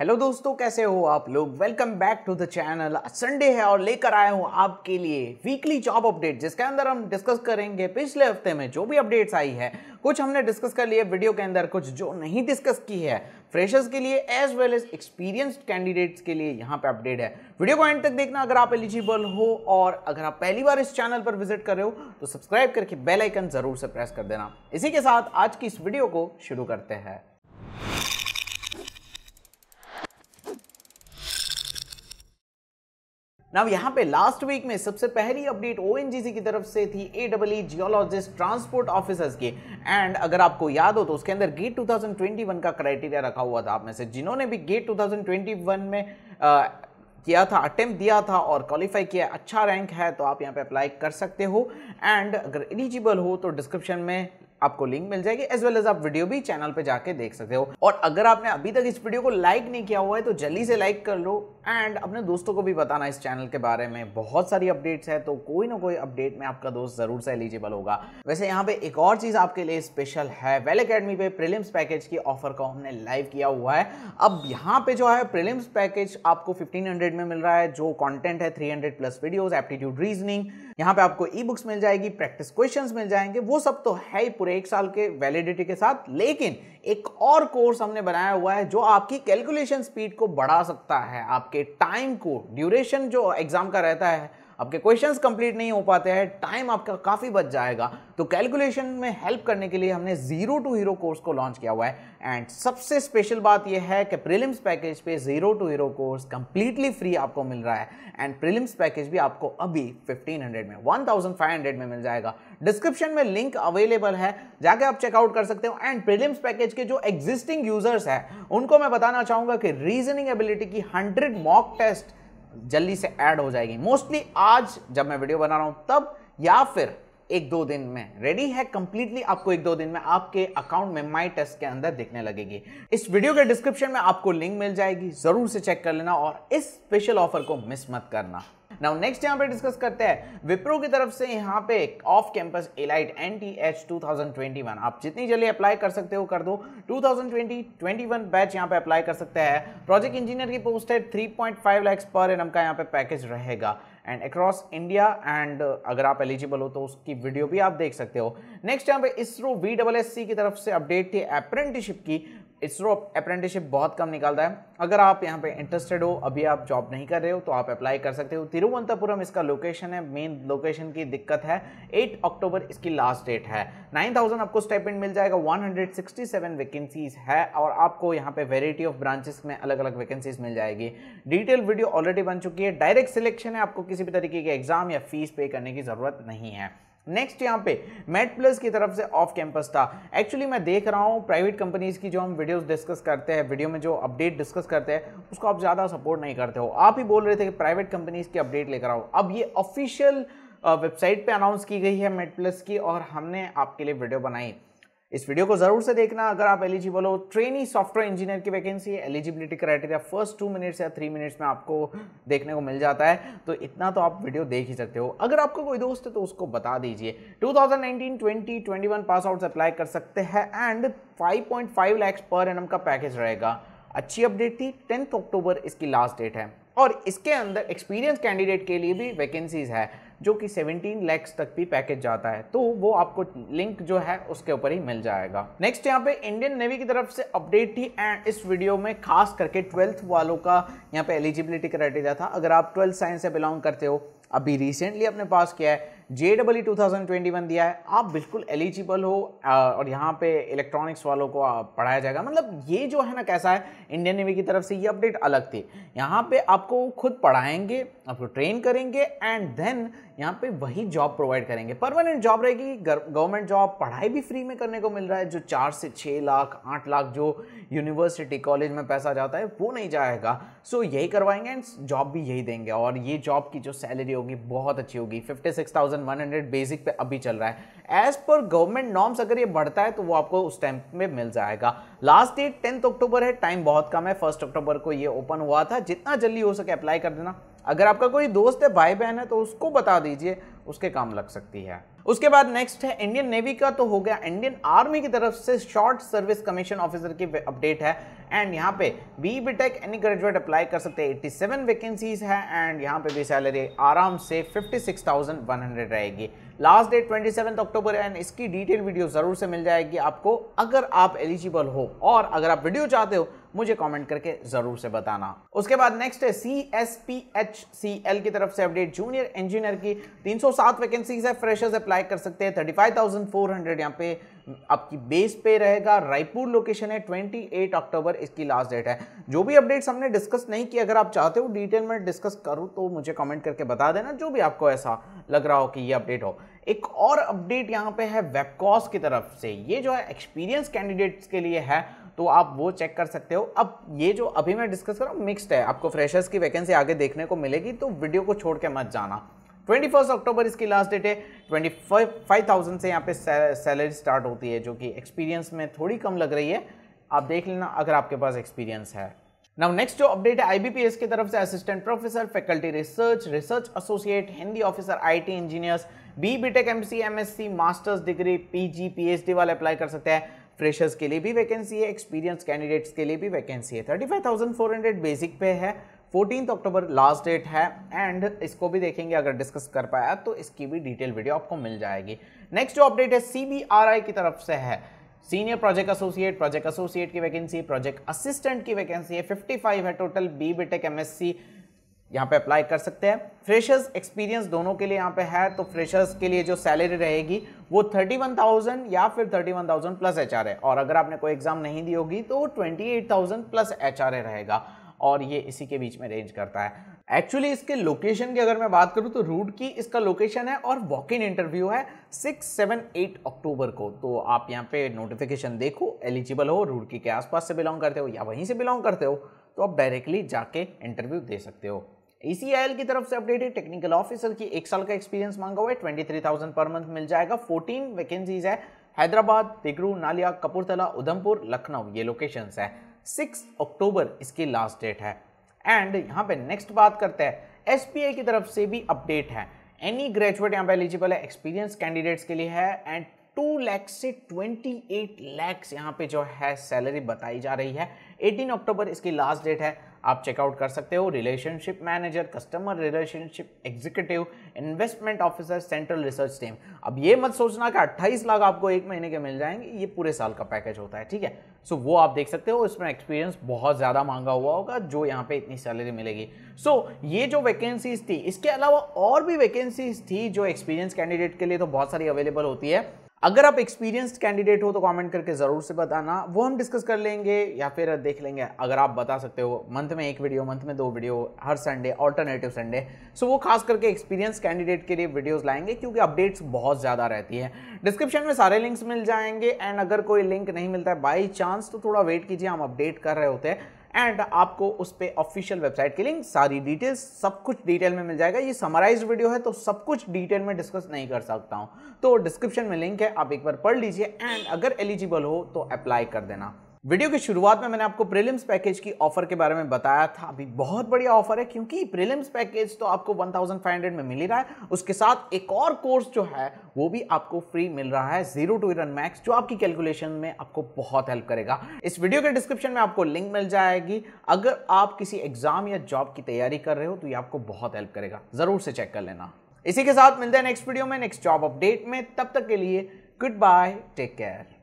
hello दोस्तों कैसे हो आप लोग welcome back to the channel Sunday है और लेकर आया हूँ आपके लिए वीकली जॉब अपडेट जिसके अंदर हम डिस्कस करेंगे पिछले हफ्ते में जो भी अपडेट्स आई है कुछ हमने डिस्कस कर लिए वीडियो के अंदर कुछ जो नहीं डिस्कस की है फ्रेशर्स के लिए as well as experienced candidates के लिए यहाँ पे अपडेट है वीडियो को एंड तक देखना अगर आप एलिजिबल हो और अगर आप पहली बार इस चैनल पर विजिट कर रहे हो तो सब्सक्राइब करके बेलाइकन जरूर से प्रेस कर देना इसी के साथ आज की इस वीडियो को शुरू करते हैं नाउ यहाँ पे लास्ट वीक में सबसे पहली अपडेट ओ की तरफ से थी A double geologist transport officers की एंड अगर आपको याद हो तो उसके अंदर गेट 2021 का क्राइटेरिया रखा हुआ था आप में से जिन्होंने भी गेट 2021 में आ, किया था अटेम्प्ट दिया था और क्वालिफाई किया अच्छा रैंक है तो आप यहाँ पे अप्लाई कर सकते हो एंड अगर एलिजिबल हो तो डिस्क्रिप्शन में आपको लिंक मिल जाएगी एज वेल एज आप वीडियो भी चैनल पे जाके देख सकते हो और अगर आपने अभी तक इस वीडियो को लाइक नहीं किया हुआ है तो जल्दी से लाइक कर लो एंड अपने दोस्तों को भी बताना इस चैनल के बारे में बहुत सारी अपडेट्स है तो कोई ना कोई अपडेट में आपका दोस्त जरूर से एलिजिबल होगा वैसे यहाँ पे एक और चीज आपके लिए स्पेशल है वेल अकेडमी पे प्रिलिम्स पैकेज की ऑफर को हमने लाइव किया हुआ है अब यहाँ पे जो है प्रिलिम्स पैकेज आपको फिफ्टीन में मिल रहा है जो कॉन्टेंट है three plus videos aptitude reasoning यहाँ पे आपको ई बुक्स मिल जाएगी प्रैक्टिस क्वेश्चंस मिल जाएंगे वो सब तो है ही पूरे एक साल के वैलिडिटी के साथ लेकिन एक और कोर्स हमने बनाया हुआ है जो आपकी कैलकुलेशन स्पीड को बढ़ा सकता है आपके टाइम को ड्यूरेशन जो एग्जाम का रहता है आपके क्वेश्चंस कंप्लीट नहीं हो पाते हैं टाइम आपका काफ़ी बच जाएगा तो कैलकुलेशन में हेल्प करने के लिए हमने जीरो टू हीरो कोर्स को लॉन्च किया हुआ है एंड सबसे स्पेशल बात यह है कि प्रीलिम्स पैकेज पे zero to hero course completely free आपको मिल रहा है एंड प्रीलिम्स पैकेज भी आपको अभी 1500 में 1500 में मिल जाएगा डिस्क्रिप्शन में लिंक अवेलेबल है जाके आप चेकआउट कर सकते हो एंड प्रीलिम्स पैकेज के जो एग्जिस्टिंग यूजर्स हैं उनको मैं बताना चाहूँगा कि रीजनिंग एबिलिटी की हंड्रेड मॉक टेस्ट जल्दी से ऐड हो जाएगी मोस्टली आज जब मैं वीडियो बना रहा हूं तब या फिर एक दो दिन में रेडी है कंप्लीटली आपको एक दो दिन में आपके अकाउंट में माई टेस्ट के अंदर दिखने लगेगी इस वीडियो के डिस्क्रिप्शन में आपको लिंक मिल जाएगी जरूर से चेक कर लेना और इस स्पेशल ऑफर को मिस मत करना नाउ नेक्स्ट यहाँ पे डिस्कस करते हैं विप्रो की तरफ से यहाँ पे off campus elite N T H टू आप जितनी जल्दी अप्लाई कर सकते हो कर दो 2020 21 बैच यहाँ पे अप्लाई कर सकते हैं प्रोजेक्ट इंजीनियर की पोस्ट है 3.5 लाख पर एनम का यहाँ पे पैकेज रहेगा एंड अक्रॉस इंडिया एंड अगर आप एलिजिबल हो तो उसकी वीडियो भी आप देख सकते हो नेक्स्ट यहाँ पे इसरो वी की तरफ से अपडेट थी अप्रेंटिशिप की इसरो अप्रेंटिसशिप बहुत कम निकालता है अगर आप यहाँ पे इंटरेस्टेड हो अभी आप जॉब नहीं कर रहे हो तो आप अप्लाई कर सकते हो तिरुवनंतपुरम इसका लोकेशन है मेन लोकेशन की दिक्कत है 8 अक्टूबर इसकी लास्ट डेट है 9000 आपको स्टेपमेंट मिल जाएगा 167 वैकेंसीज है और आपको यहाँ पे वेराइटी ऑफ ब्रांचेस में अलग अलग वैकेंसीज मिल जाएगी डिटेल वीडियो ऑलरेडी बन चुकी है डायरेक्ट सिलेक्शन है आपको किसी भी तरीके के एग्जाम या फीस पे करने की ज़रूरत नहीं है नेक्स्ट यहाँ पे मेट प्लस की तरफ से ऑफ कैंपस था एक्चुअली मैं देख रहा हूँ प्राइवेट कंपनीज की जो हम वीडियोस डिस्कस करते हैं वीडियो में जो अपडेट डिस्कस करते हैं उसको आप ज़्यादा सपोर्ट नहीं करते हो आप ही बोल रहे थे कि प्राइवेट कंपनीज की अपडेट लेकर आओ अब ये ऑफिशियल वेबसाइट पे अनाउंस की गई है मेट प्लस की और हमने आपके लिए वीडियो बनाई इस वीडियो को जरूर से देखना अगर आप एलिजिबल हो ट्रेनी सॉफ्टवेयर इंजीनियर की vacancy eligibility criteria first two minutes या थ्री मिनट्स में आपको देखने को मिल जाता है तो इतना तो आप वीडियो देख ही सकते हो अगर आपको कोई दोस्त है तो उसको बता दीजिए 2019 20 21 पास आउट अप्लाई कर सकते हैं एंड 5.5 लाख पर एनम का पैकेज रहेगा अच्छी अपडेट थी टेंथ अक्टूबर इसकी लास्ट डेट है और इसके अंदर एक्सपीरियंस कैंडिडेट के लिए भी वैकेंसीज है जो कि 17 लैक्स तक भी पैकेज जाता है तो वो आपको लिंक जो है उसके ऊपर ही मिल जाएगा नेक्स्ट यहाँ पे इंडियन नेवी की तरफ से अपडेट थी एंड इस वीडियो में खास करके ट्वेल्थ वालों का यहाँ पे एलिजिबिलिटी क्राइटेरिया था अगर आप ट्वेल्थ साइंस से बिलोंग करते हो अभी रिसेंटली आपने पास किया है J double E two twenty one दिया है आप बिल्कुल एलिजिबल हो और यहाँ पे इलेक्ट्रॉनिक्स वालों को पढ़ाया जाएगा मतलब ये जो है ना कैसा है इंडियन नेवी की तरफ से ये अपडेट अलग थी यहाँ पे आपको खुद पढ़ाएंगे आपको ट्रेन करेंगे एंड देन यहाँ पे वही जॉब प्रोवाइड करेंगे परमानेंट जॉब रहेगी गवर्नमेंट जॉब पढ़ाई भी फ्री में करने को मिल रहा है जो चार से छः लाख आठ लाख जो यूनिवर्सिटी कॉलेज में पैसा जाता है वो नहीं जाएगा सो यही करवाएंगे एंड जॉब भी यही देंगे और ये जॉब की जो सैलरी होगी बहुत अच्छी होगी fifty six thousand thousand basic pay अभी चल रहा है एज पर गवर्नमेंट नॉर्म्स अगर ये बढ़ता है तो वो आपको उस टाइम में मिल जाएगा लास्ट डेट टेंथ अक्टूबर है टाइम बहुत कम है फर्स्ट अक्टूबर को ये ओपन हुआ था जितना जल्दी हो सके अप्लाई कर देना अगर आपका कोई दोस्त है भाई बहन है तो उसको बता दीजिए उसके काम लग सकती है उसके बाद नेक्स्ट है इंडियन नेवी का तो हो गया इंडियन आर्मी की तरफ से शॉर्ट सर्विस कमीशन ऑफिसर की अपडेट है एंड यहाँ पे B B tech any graduate apply कर सकते हैं 87 वैकेंसीज है एंड यहाँ पे भी सैलरी आराम से 56,100 रहेगी last date twenty October and इसकी डिटेल वीडियो ज़रूर से मिल जाएगी आपको अगर आप एलिजिबल हो और अगर आप वीडियो चाहते हो मुझे कमेंट करके जरूर से बताना उसके बाद नेक्स्ट है C S P H C L की तरफ से अपडेट जूनियर इंजीनियर की 307 वैकेंसीज है फ्रेशर्स अप्लाई कर सकते हैं 35,400 फाइव यहाँ पे आपकी बेस पे रहेगा रायपुर लोकेशन है 28 अक्टूबर इसकी लास्ट डेट है जो भी अपडेट्स हमने डिस्कस नहीं किया अगर आप चाहते हो डिटेल में डिस्कस करूँ तो मुझे कमेंट करके बता देना जो भी आपको ऐसा लग रहा हो कि ये अपडेट हो एक और अपडेट यहाँ पे है वेबकॉस की तरफ से ये जो है एक्सपीरियंस कैंडिडेट्स के लिए है तो आप वो चेक कर सकते हो अब ये जो अभी मैं डिस्कस कर रहा हूँ मिक्सड है आपको फ्रेशर्स की वैकेंसी आगे देखने को मिलेगी तो वीडियो को छोड़ के मत जाना ट्वेंटी फर्स्ट अक्टूबर इसकी लास्ट डेट है ट्वेंटी से यहाँ पे सैलरी स्टार्ट होती है जो कि एक्सपीरियंस में थोड़ी कम लग रही है आप देख लेना अगर आपके पास एक्सपीरियंस है नाउ नेक्स्ट जो अपडेट है आईबीपीएस की तरफ से assistant professor faculty research research associate Hindi officer IT engineers B BTech MC MSc masters degree PG PhD वाले अप्लाई कर सकते हैं फ्रेशर्स के लिए भी वैकेंसी है एक्सपीरियंस कैंडिडेट्स के लिए भी वैकेंसी है thirty five thousand four hundred basic pay है फोर्टीन अक्टूबर लास्ट डेट है एंड इसको भी देखेंगे अगर डिस्कस कर पाया तो इसकी भी डिटेल वीडियो आपको मिल जाएगी नेक्स्ट जो अपडेट है सी की तरफ से है senior project associate project associate की वैकेंसी प्रोजेक्ट असिस्टेंट की वैकेंसी है 55 है टोटल बी एस सी यहाँ पे अप्लाई कर सकते हैं फ्रेशर्स एक्सपीरियंस दोनों के लिए यहाँ पे है तो फ्रेशर्स के लिए जो सैलरी रहेगी वो 31,000 या फिर 31,000 प्लस एच है और अगर आपने कोई एग्ज़ाम नहीं दी होगी तो एट 28,000 प्लस एच रहेगा और ये इसी के बीच में रेंज करता है एक्चुअली इसके लोकेशन की अगर मैं बात करूँ तो रूट की इसका लोकेशन है और वॉक इन इंटरव्यू है सिक्स सेवन एट अक्टूबर को तो आप यहाँ पे नोटिफिकेशन देखो एलिजिबल हो रूट की के आसपास से बिलोंग करते हो या वहीं से बिलोंग करते हो तो आप डायरेक्टली जाके इंटरव्यू दे सकते हो ACIL की तरफ से अपडेटेड टेक्निकल ऑफिसर की एक साल का एक्सपीरियंस मांगा हुआ है twenty three thousand per month मिल जाएगा फोर्टीन वैकेंसीज है हैदराबाद तिगरू नालिया कपूरथला उधमपुर लखनऊ ये लोकेशन है सिक्स अक्टूबर इसकी लास्ट डेट है एंड यहाँ पे नेक्स्ट बात करते हैं एस की तरफ से भी अपडेट है एनी ग्रेजुएट यहाँ पे एलिजिबल है एक्सपीरियंस कैंडिडेट्स के लिए है एंड टू लैक्स से ट्वेंटी एट लैक्स यहाँ पे जो है सैलरी बताई जा रही है एटीन अक्टूबर इसकी लास्ट डेट है आप चेकआउट कर सकते हो relationship manager customer relationship executive investment officer central research team अब ये मत सोचना कि 28 लाख आपको एक महीने के मिल जाएंगे ये पूरे साल का पैकेज होता है ठीक है सो वो आप देख सकते हो इसमें एक्सपीरियंस बहुत ज़्यादा मांगा हुआ होगा जो यहाँ पे इतनी सैलरी मिलेगी सो so, ये जो वैकेंसीज थी इसके अलावा और भी वैकेंसीज थी जो एक्सपीरियंस कैंडिडेट के लिए तो बहुत सारी अवेलेबल होती है अगर आप एक्सपीरियंस्ड कैंडिडेट हो तो कमेंट करके ज़रूर से बताना वो हम डिस्कस कर लेंगे या फिर देख लेंगे अगर आप बता सकते हो मंथ में एक वीडियो मंथ में दो वीडियो हर संडे ऑल्टरनेटिव संडे सो वो खास करके एक्सपीरियंस कैंडिडेट के लिए वीडियोज़ लाएंगे क्योंकि अपडेट्स बहुत ज़्यादा रहती है डिस्क्रिप्शन में सारे लिंक्स मिल जाएंगे एंड अगर कोई लिंक नहीं मिलता है बाई चांस तो थोड़ा वेट कीजिए हम अपडेट कर रहे होते हैं एंड आपको उस पर ऑफिशियल वेबसाइट की लिंक सारी डिटेल्स सब कुछ डिटेल में मिल जाएगा ये समराइज वीडियो है तो सब कुछ डिटेल में डिस्कस नहीं कर सकता हूँ तो डिस्क्रिप्शन में लिंक है आप एक बार पढ़ लीजिए एंड अगर एलिजिबल हो तो अप्लाई कर देना वीडियो की शुरुआत में मैंने आपको प्रीलिम्स पैकेज की ऑफर के बारे में बताया था अभी बहुत बढ़िया ऑफर है क्योंकि प्रीलिम्स पैकेज तो आपको 1500 में मिल ही रहा है उसके साथ एक और कोर्स जो है वो भी आपको फ्री मिल रहा है जीरो टू रन मैक्स जो आपकी कैलकुलेशन में आपको बहुत हेल्प करेगा इस वीडियो के डिस्क्रिप्शन में आपको लिंक मिल जाएगी अगर आप किसी एग्जाम या जॉब की तैयारी कर रहे हो तो ये आपको बहुत हेल्प करेगा जरूर से चेक कर लेना इसी के साथ मिलते हैं नेक्स्ट वीडियो में नेक्स्ट जॉब अपडेट में तब तक के लिए गुड बाय टेक केयर